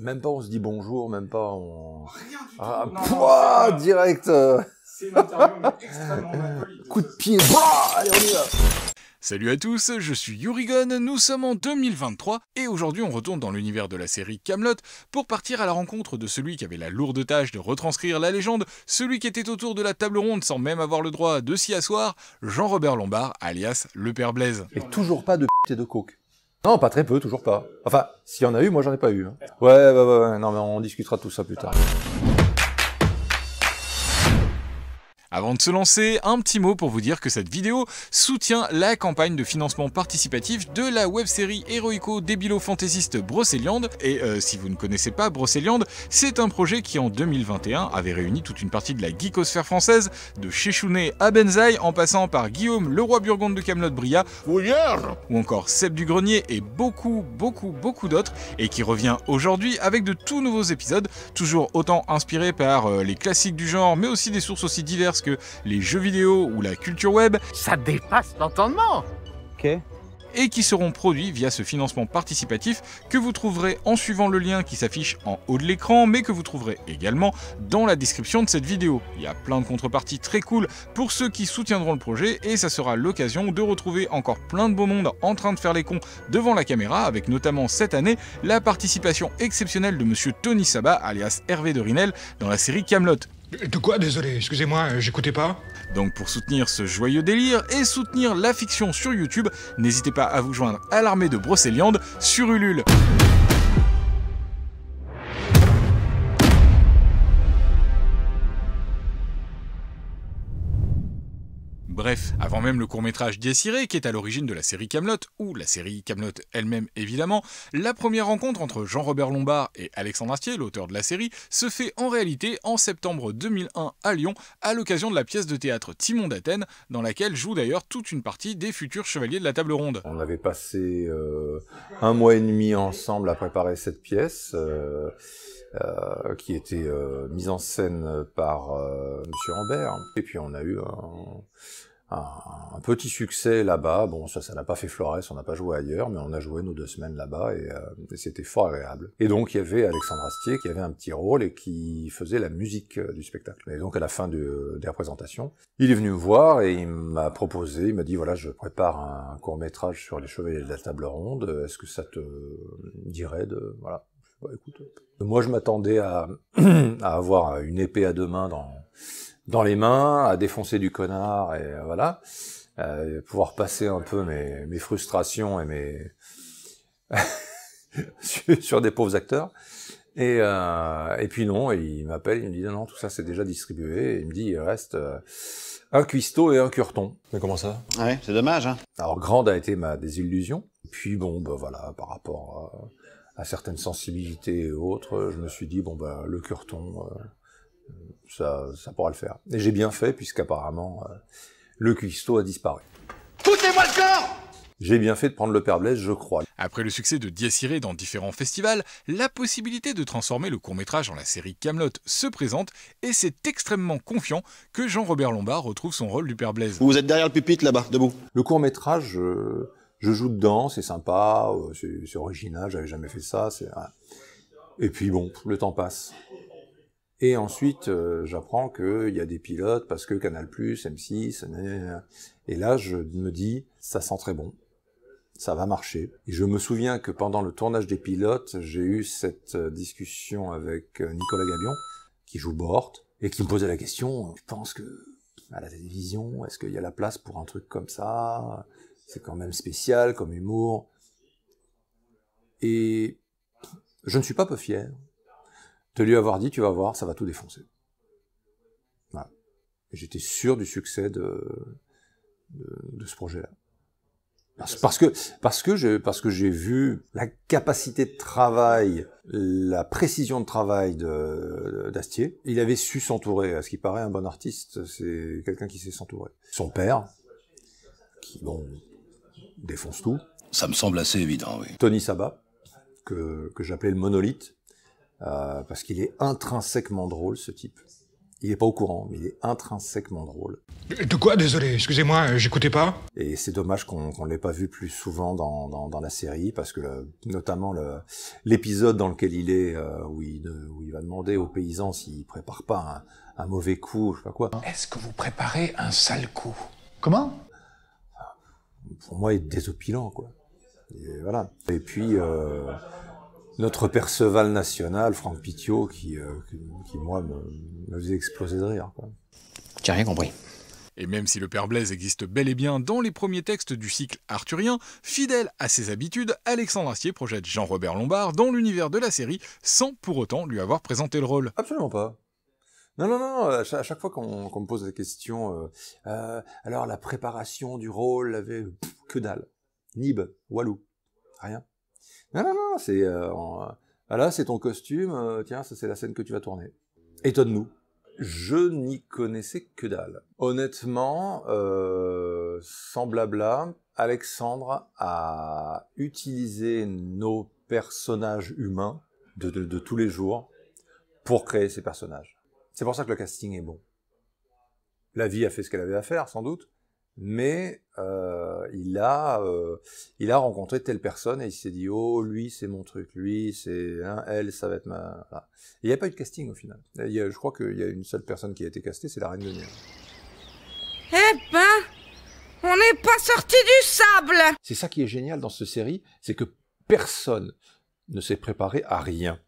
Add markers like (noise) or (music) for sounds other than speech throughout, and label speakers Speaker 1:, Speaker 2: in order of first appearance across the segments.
Speaker 1: Même pas on se dit bonjour, même pas on. Rien du ah,
Speaker 2: tout. direct C'est extrêmement
Speaker 1: (laughs) Coup de pied, allez, on y va
Speaker 2: Salut à tous, je suis Yurigon, nous sommes en 2023 et aujourd'hui on retourne dans l'univers de la série Camelot pour partir à la rencontre de celui qui avait la lourde tâche de retranscrire la légende, celui qui était autour de la table ronde sans même avoir le droit de s'y asseoir, Jean-Robert Lombard, alias le père Blaise. Et toujours pas de p*** de coke. Non, pas très peu, toujours pas. Enfin, s'il y en a eu,
Speaker 1: moi j'en ai pas eu. Hein. Ouais, ouais, ouais, ouais, non mais on discutera de tout ça plus tard.
Speaker 2: Avant de se lancer, un petit mot pour vous dire que cette vidéo soutient la campagne de financement participatif de la websérie héroïco débilo fantaisiste Brocéliande. Et euh, si vous ne connaissez pas Brocéliande, c'est un projet qui en 2021 avait réuni toute une partie de la geekosphère française, de Chechounet à Benzaï, en passant par Guillaume le roi Burgonde de Camelot Bria, ou encore Seb du Grenier et beaucoup, beaucoup, beaucoup d'autres, et qui revient aujourd'hui avec de tout nouveaux épisodes, toujours autant inspirés par euh, les classiques du genre, mais aussi des sources aussi diverses que les jeux vidéo ou la culture web, ça dépasse l'entendement. Ok et qui seront produits via ce financement participatif que vous trouverez en suivant le lien qui s'affiche en haut de l'écran, mais que vous trouverez également dans la description de cette vidéo. Il y a plein de contreparties très cool pour ceux qui soutiendront le projet, et ça sera l'occasion de retrouver encore plein de beaux mondes en train de faire les cons devant la caméra, avec notamment cette année la participation exceptionnelle de monsieur Tony Saba alias Hervé de Rinel, dans la série Camelot. De quoi Désolé, excusez-moi, euh, j'écoutais pas. Donc pour soutenir ce joyeux délire et soutenir la fiction sur YouTube, n'hésitez pas à vous joindre à l'armée de Brocéliande sur Ulule. Bref, avant même le court-métrage Désiré, qui est à l'origine de la série Camelot, ou la série Camelot elle-même évidemment, la première rencontre entre Jean-Robert Lombard et Alexandre Astier, l'auteur de la série, se fait en réalité en septembre 2001 à Lyon, à l'occasion de la pièce de théâtre Timon d'Athènes, dans laquelle joue d'ailleurs toute une partie des futurs chevaliers de la table ronde. On avait
Speaker 1: passé euh, un mois et demi ensemble à préparer cette pièce. Euh, euh, qui était mise en scène par Monsieur Ambert, Et puis on a eu un, un, petit succès là-bas. Bon, ça, ça n'a pas fait florès, on n'a pas joué ailleurs, mais on a joué nos deux semaines là-bas euh, et, c'était fort agréable. Et donc, il y avait Alexandre Astier qui avait un petit rôle et qui faisait la musique euh, du spectacle. Et donc, à la fin de, des représentations, il est venu me voir et il m'a proposé, il m'a dit, voilà, je prépare un court-métrage sur les chevaliers de la table ronde, est-ce que ça te dirait de... Voilà. Bah, écoute, euh, moi, je m'attendais (clears throat) à avoir une épée à deux mains dans dans les mains, à défoncer du connard, et euh, voilà, euh, pouvoir passer un peu mes, mes frustrations et mes (laughs) sur des pauvres acteurs. Et, euh, et puis non, il m'appelle, il me dit non, tout ça c'est déjà distribué. il me dit il reste euh, un cuistot et un curton. Mais comment ça Ouais, c'est dommage. Hein Alors grande a été ma désillusion. Puis bon, bah voilà, par rapport à, certaines sensibilités et autres, je me suis dit bon bah le curton ça, ça pourra le faire. Et j'ai bien fait, puisqu'apparemment, euh, le cuistot a disparu.
Speaker 2: Foutez-moi le corps j'ai bien fait de prendre le Père Blaise, je crois. Après le succès de Diaciré dans différents festivals, la possibilité de transformer le court-métrage en la série Camelot se présente et c'est extrêmement confiant que Jean-Robert Lombard retrouve son rôle du Père Blaise.
Speaker 1: Vous êtes derrière le pupitre là-bas, debout. Le court-métrage, euh, je, joue dedans, c'est sympa, euh, c'est original, j'avais jamais fait ça. Hein. Et puis bon, le temps passe. Et ensuite, euh, j'apprends qu'il y a des pilotes parce que Canal+, M6, et là, je me dis, ça sent très bon, ça va marcher. Et je me souviens que pendant le tournage des pilotes, j'ai eu cette euh, discussion avec euh, Nicolas Gabion, qui joue Bort, et qui me posait la question, je euh, pense que à la télévision, est-ce qu'il y a la place pour un truc comme ça C'est quand même spécial comme humour. Et je ne suis pas peu fier de lui avoir dit, tu vas voir, ça va tout défoncer. Voilà. J'étais sûr du succès de, de, ce projet-là. Parce, que parce que j'ai parce que j'ai vu la capacité de travail, la précision de travail d'Astier. Il avait su s'entourer. À ce qui paraît, un bon artiste, c'est quelqu'un qui sait s'entourer. Son père, qui bon défonce tout. Ça me semble assez évident, oui. Tony Saba, que que j'appelais le monolithe euh, parce qu'il est intrinsèquement drôle, ce type. Il n'est pas au courant, mais il est intrinsèquement drôle.
Speaker 2: De quoi Désolé, excusez-moi, euh, j'écoutais pas.
Speaker 1: Et c'est dommage qu'on qu ne l'ait pas vu plus souvent dans, dans, dans la série, parce que le, notamment l'épisode dans lequel il est, euh, où, il, où, il, va demander aux paysans s'ils préparent pas un, un, mauvais coup, je sais pas quoi. Est-ce que
Speaker 2: vous préparez un sale coup Comment
Speaker 1: Pour moi, il est désopilant, quoi. Et voilà. Et puis... Euh, notre Perceval national, Franck Pitiot, qui, euh, moi, me, faisait exploser de
Speaker 2: rire. J'ai rien compris. Et même si le père Blaise existe bel et bien dans les premiers textes du cycle arthurien, fidèle à ses habitudes, Alexandre Astier projette Jean-Robert Lombard dans l'univers de la série sans pour autant lui avoir présenté le rôle. Absolument pas. Non, non, non, à
Speaker 1: chaque fois qu'on me pose la question, euh, euh, alors la préparation du rôle avait que dalle. Nib, Walou, rien. Non, non, non, c'est voilà, euh, euh, c'est ton costume. Euh, tiens, ça c'est la scène que tu vas tourner. Étonne-nous. Je n'y connaissais que dalle. Honnêtement, euh, sans blabla, Alexandre a utilisé nos personnages humains de, de tous les jours pour créer ses personnages. C'est pour ça que le casting est bon. La vie a fait ce qu'elle avait à faire, sans doute, mais euh, euh, il a rencontré telle personne et il s'est dit oh lui c'est mon truc lui c'est hein, elle ça va être ma il n'y a pas eu de casting au final je crois qu'il y a une seule personne qui a été castée c'est la reine de mer.
Speaker 2: eh ben on n'est pas sorti du sable
Speaker 1: c'est ça qui est génial dans cette série c'est que personne ne s'est préparé à rien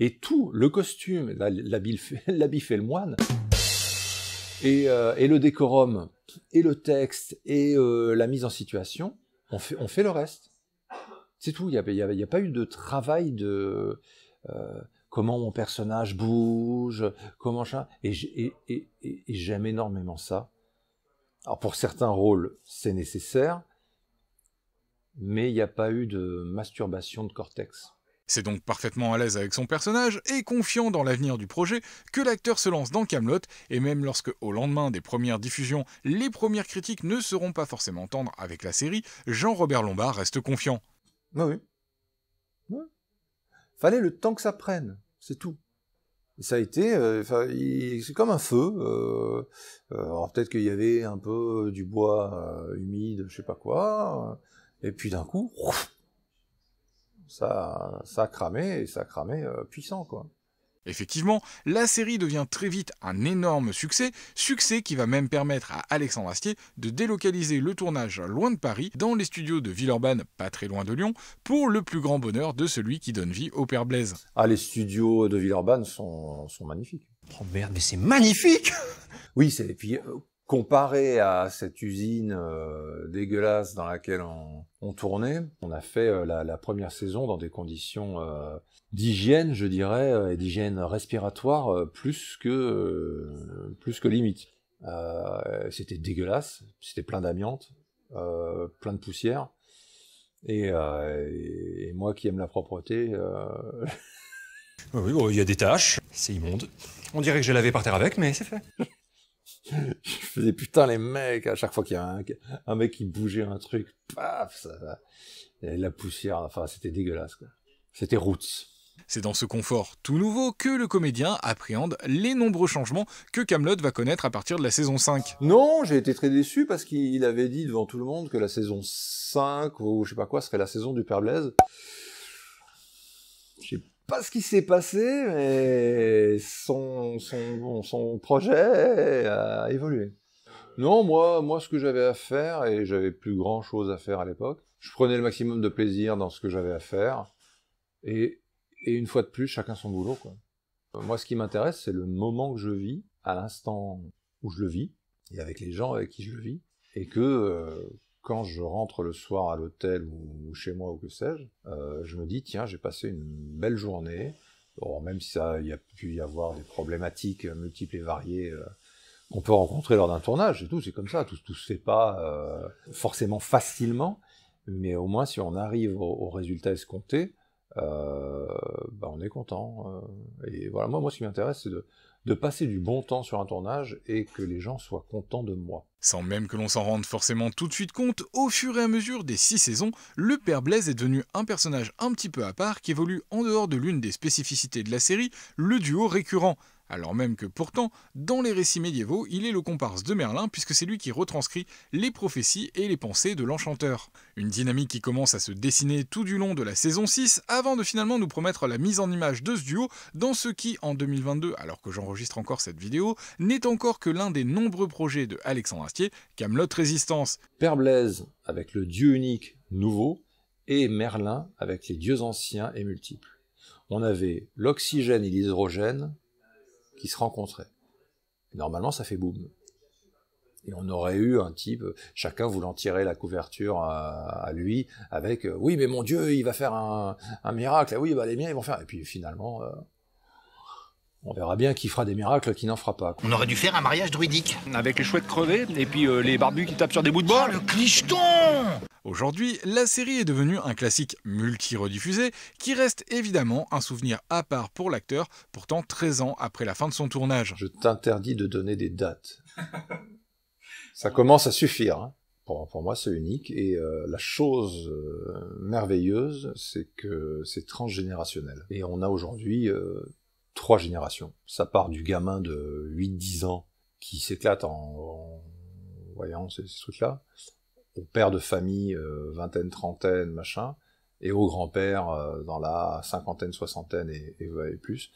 Speaker 1: et tout le costume l'habit (laughs) fait le moine euh, et, le décorum, et le texte, et euh, la mise en situation, on fait, le reste. C'est tout, il n'y a, pas eu de travail de euh, comment mon personnage bouge, comment... ça... et, j'aime énormément ça. Alors pour certains rôles, c'est nécessaire,
Speaker 2: mais il n'y a pas eu de masturbation de cortex. C'est donc parfaitement à l'aise avec son personnage et confiant dans l'avenir du projet que l'acteur se lance dans Camelot et même lorsque au lendemain des premières diffusions, les premières critiques ne seront pas forcément tendres avec la série, Jean-Robert Lombard reste confiant. Oui, oui. Fallait le temps que ça prenne, c'est tout. ça a été, euh, c'est comme un
Speaker 1: feu. Euh, euh, alors peut-être qu'il y avait un peu du bois humide, je sais pas quoi, et puis d'un coup, ça, ça
Speaker 2: cramait, et ça cramait euh, puissant, quoi. Effectivement, la série devient très vite un énorme succès, succès qui va même permettre à Alexandre Astier de délocaliser le tournage loin de Paris, dans les studios de Villeurbanne, pas très loin de Lyon, pour le plus grand bonheur de celui qui donne vie au Père Blaise.
Speaker 1: Ah, les studios de Villeurbanne sont, magnifiques. Oh merde, mais c'est magnifique Oui, c'est et puis euh, comparé à cette usine euh, dégueulasse dans laquelle on, tournait, on a fait euh, la, première saison dans des conditions euh, d'hygiène, je dirais, et d'hygiène respiratoire plus que plus que limite. c'était dégueulasse, c'était plein d'amiante, plein de poussière, et, moi qui aime la propreté. oui, il y a des tâches, c'est immonde. On dirait que je l'avais par terre avec, mais c'est fait. (laughs) (laughs) je faisais putain les mecs à chaque fois qu'il y a un, mec qui bougeait
Speaker 2: un truc paf ça, va. la poussière enfin c'était dégueulasse quoi c'était roots c'est dans ce confort tout nouveau que le comédien appréhende les nombreux changements que Camelot va connaître à partir de la saison 5.
Speaker 1: Non, j'ai été très déçu parce qu'il avait dit devant tout le monde que la saison 5 ou je sais pas quoi serait la saison du Père Blaise. J'ai pas ce qui s'est passé, mais son, son, son, projet a évolué. Non, moi, moi, ce que j'avais à faire, et j'avais plus grand chose à faire à l'époque, je prenais le maximum de plaisir dans ce que j'avais à faire, et, et, une fois de plus, chacun son boulot, quoi. Moi, ce qui m'intéresse, c'est le moment que je vis, à l'instant où je le vis, et avec les gens avec qui je le vis, et que, euh, quand je rentre le soir à l'hôtel ou, chez moi ou que sais-je, euh, je me dis tiens, j'ai passé une belle journée. même si ça, il y a pu y avoir des problématiques multiples et variées euh, qu'on peut rencontrer lors d'un tournage et tout, c'est comme ça, tout, tout se fait pas euh, forcément facilement, mais au moins si on arrive au, résultat escompté, bah, on est content. et voilà, moi, moi, ce qui m'intéresse, c'est de, de passer du bon temps sur un
Speaker 2: tournage et que les gens soient contents de moi. Sans même que l'on s'en rende forcément tout de suite compte, au fur et à mesure des six saisons, le père Blaise est devenu un personnage un petit peu à part qui évolue en dehors de l'une des spécificités de la série, le duo récurrent alors même que pourtant, dans les récits médiévaux, il est le comparse de Merlin puisque c'est lui qui retranscrit les prophéties et les pensées de l'enchanteur. Une dynamique qui commence à se dessiner tout du long de la saison 6 avant de finalement nous promettre la mise en image de ce duo dans ce qui, en 2022, alors que j'enregistre encore cette vidéo, n'est encore que l'un des nombreux projets de Alexandre Astier, Camelot Résistance. Père Blaise avec le dieu unique nouveau et Merlin avec les dieux anciens et multiples.
Speaker 1: On avait l'oxygène et l'hydrogène, qui se rencontraient. normalement, ça fait boum. Et on aurait eu un type, chacun voulant tirer la couverture à, lui, avec euh, oui, mais mon Dieu, il va faire un, miracle. Ah oui, bah, les miens, ils vont faire. Et puis finalement, euh, on verra bien qui fera des miracles, qui n'en fera pas. On aurait dû faire un mariage druidique. Avec les chouettes crevées et puis euh, les barbus qui tapent sur des bouts de bois.
Speaker 2: Ah, le clicheton Aujourd'hui, la série est devenue un classique multi-rediffusé qui reste évidemment un souvenir à part pour l'acteur, pourtant 13 ans après la fin de son tournage. Je t'interdis de donner des dates.
Speaker 1: Ça commence à suffire. Hein. Pour, moi, c'est unique. Et euh, la chose euh, merveilleuse, c'est que c'est transgénérationnel. Et on a aujourd'hui trois générations. Ça part du gamin de 8-10 ans qui s'éclate en, voyant ces, trucs-là, au père de famille, euh, vingtaine, trentaine, machin, et au grand-père euh, dans la cinquantaine, soixantaine et, plus.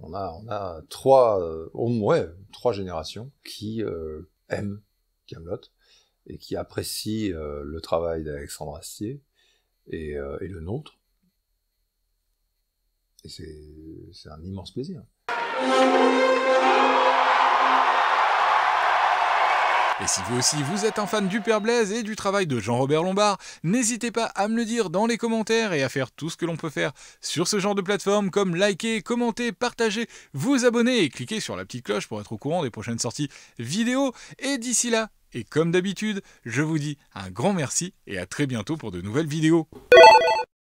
Speaker 1: on, a, on a trois, euh, au moins, trois générations qui aiment Camelot et qui apprécient le travail d'Alexandre Astier et le nôtre
Speaker 2: et c'est un immense plaisir. Et si vous aussi vous êtes un fan du Père Blaise et du travail de Jean-Robert Lombard, n'hésitez pas à me le dire dans les commentaires et à faire tout ce que l'on peut faire sur ce genre de plateforme comme liker, commenter, partager, vous abonner et cliquer sur la petite cloche pour être au courant des prochaines sorties vidéo. Et d'ici là, et comme d'habitude, je vous dis un grand merci et à très bientôt pour de nouvelles vidéos.